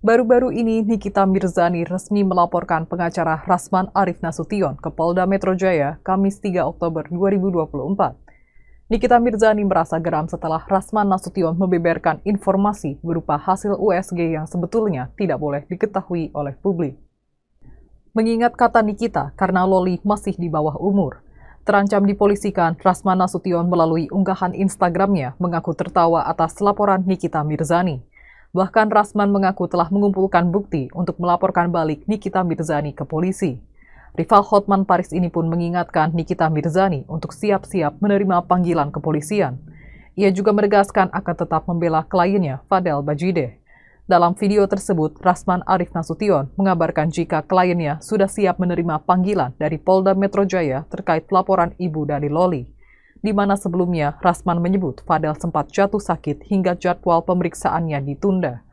Baru-baru ini, Nikita Mirzani resmi melaporkan pengacara Rasman Arif Nasution ke Polda Metro Jaya, Kamis 3 Oktober 2024. Nikita Mirzani merasa geram setelah Rasman Nasution membeberkan informasi berupa hasil USG yang sebetulnya tidak boleh diketahui oleh publik. Mengingat kata Nikita karena Loli masih di bawah umur, terancam dipolisikan, Rasman Nasution melalui unggahan Instagramnya mengaku tertawa atas laporan Nikita Mirzani. Bahkan Rasman mengaku telah mengumpulkan bukti untuk melaporkan balik Nikita Mirzani ke polisi. Rival Hotman Paris ini pun mengingatkan Nikita Mirzani untuk siap-siap menerima panggilan kepolisian. Ia juga menegaskan akan tetap membela kliennya, Fadel Bajide. Dalam video tersebut, Rasman Arif Nasution mengabarkan jika kliennya sudah siap menerima panggilan dari Polda Metro Jaya terkait laporan ibu dari Loli di mana sebelumnya Rasman menyebut Fadel sempat jatuh sakit hingga jadwal pemeriksaannya ditunda.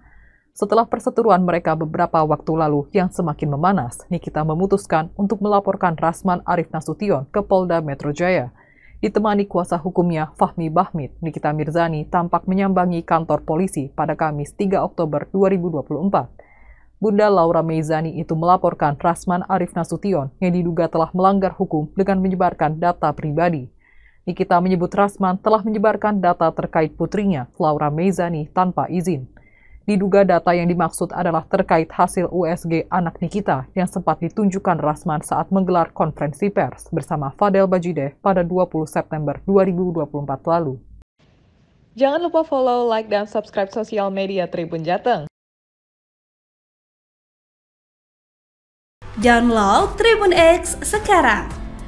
Setelah perseteruan mereka beberapa waktu lalu yang semakin memanas, Nikita memutuskan untuk melaporkan Rasman Arif Nasution ke Polda Metro Jaya. Ditemani kuasa hukumnya Fahmi Bahmid, Nikita Mirzani tampak menyambangi kantor polisi pada Kamis 3 Oktober 2024. Bunda Laura Meizani itu melaporkan Rasman Arif Nasution yang diduga telah melanggar hukum dengan menyebarkan data pribadi. Nikita menyebut Rasman telah menyebarkan data terkait putrinya, Laura Meizani, tanpa izin. Diduga data yang dimaksud adalah terkait hasil USG anak Nikita yang sempat ditunjukkan Rasman saat menggelar konferensi pers bersama Fadel Bajideh pada 20 September 2024 lalu. Jangan lupa follow, like, dan subscribe sosial media Tribun Jateng. Download Tribun X sekarang